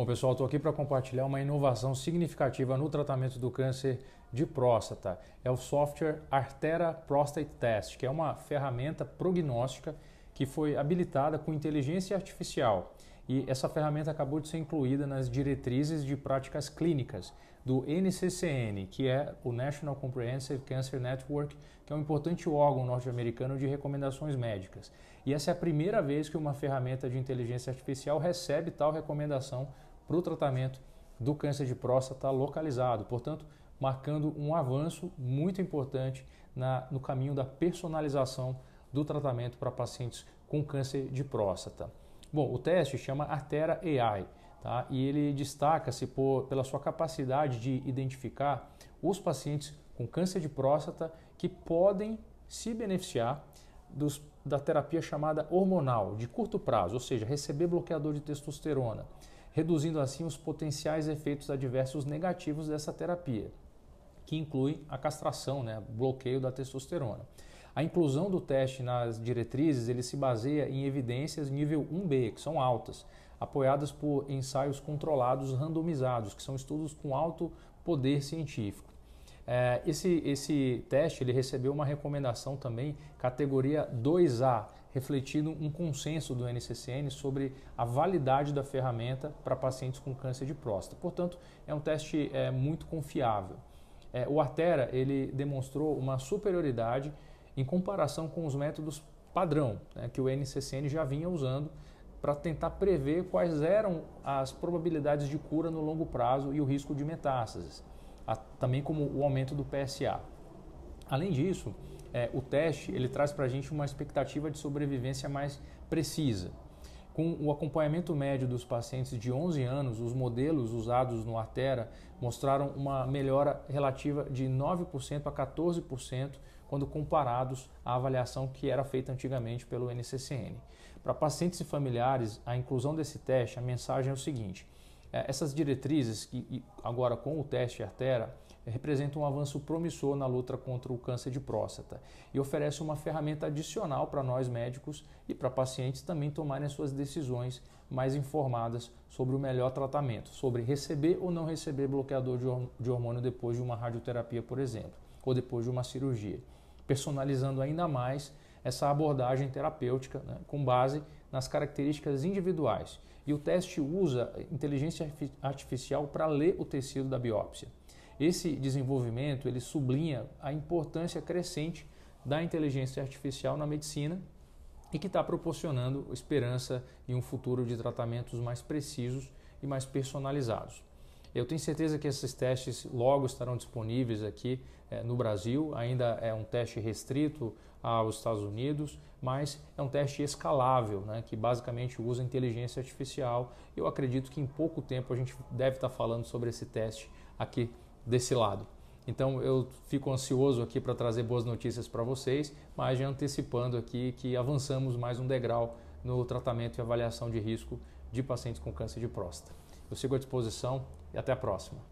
Bom, pessoal, estou aqui para compartilhar uma inovação significativa no tratamento do câncer de próstata. É o software Artera Prostate Test, que é uma ferramenta prognóstica que foi habilitada com inteligência artificial. E essa ferramenta acabou de ser incluída nas diretrizes de práticas clínicas do NCCN, que é o National Comprehensive Cancer Network, que é um importante órgão norte-americano de recomendações médicas. E essa é a primeira vez que uma ferramenta de inteligência artificial recebe tal recomendação para o tratamento do câncer de próstata localizado, portanto, marcando um avanço muito importante na, no caminho da personalização do tratamento para pacientes com câncer de próstata. Bom, o teste chama Artera AI tá? e ele destaca-se pela sua capacidade de identificar os pacientes com câncer de próstata que podem se beneficiar dos, da terapia chamada hormonal de curto prazo, ou seja, receber bloqueador de testosterona reduzindo assim os potenciais efeitos adversos negativos dessa terapia, que inclui a castração, né, bloqueio da testosterona. A inclusão do teste nas diretrizes ele se baseia em evidências nível 1B, que são altas, apoiadas por ensaios controlados randomizados, que são estudos com alto poder científico. É, esse, esse teste ele recebeu uma recomendação também, categoria 2A, refletido um consenso do NCCN sobre a validade da ferramenta para pacientes com câncer de próstata. Portanto, é um teste é, muito confiável. É, o Artera ele demonstrou uma superioridade em comparação com os métodos padrão né, que o NCCN já vinha usando para tentar prever quais eram as probabilidades de cura no longo prazo e o risco de metástases, a, também como o aumento do PSA. Além disso, é, o teste ele traz para a gente uma expectativa de sobrevivência mais precisa. Com o acompanhamento médio dos pacientes de 11 anos, os modelos usados no Artera mostraram uma melhora relativa de 9% a 14% quando comparados à avaliação que era feita antigamente pelo NCCN. Para pacientes e familiares, a inclusão desse teste, a mensagem é o seguinte: é, essas diretrizes que agora com o teste Artera representa um avanço promissor na luta contra o câncer de próstata e oferece uma ferramenta adicional para nós médicos e para pacientes também tomarem suas decisões mais informadas sobre o melhor tratamento, sobre receber ou não receber bloqueador de hormônio depois de uma radioterapia, por exemplo, ou depois de uma cirurgia, personalizando ainda mais essa abordagem terapêutica né, com base nas características individuais. E o teste usa inteligência artificial para ler o tecido da biópsia. Esse desenvolvimento ele sublinha a importância crescente da inteligência artificial na medicina e que está proporcionando esperança e um futuro de tratamentos mais precisos e mais personalizados. Eu tenho certeza que esses testes logo estarão disponíveis aqui eh, no Brasil. Ainda é um teste restrito aos Estados Unidos, mas é um teste escalável, né, que basicamente usa inteligência artificial. Eu acredito que em pouco tempo a gente deve estar falando sobre esse teste aqui desse lado. Então eu fico ansioso aqui para trazer boas notícias para vocês, mas já antecipando aqui que avançamos mais um degrau no tratamento e avaliação de risco de pacientes com câncer de próstata. Eu sigo à disposição e até a próxima.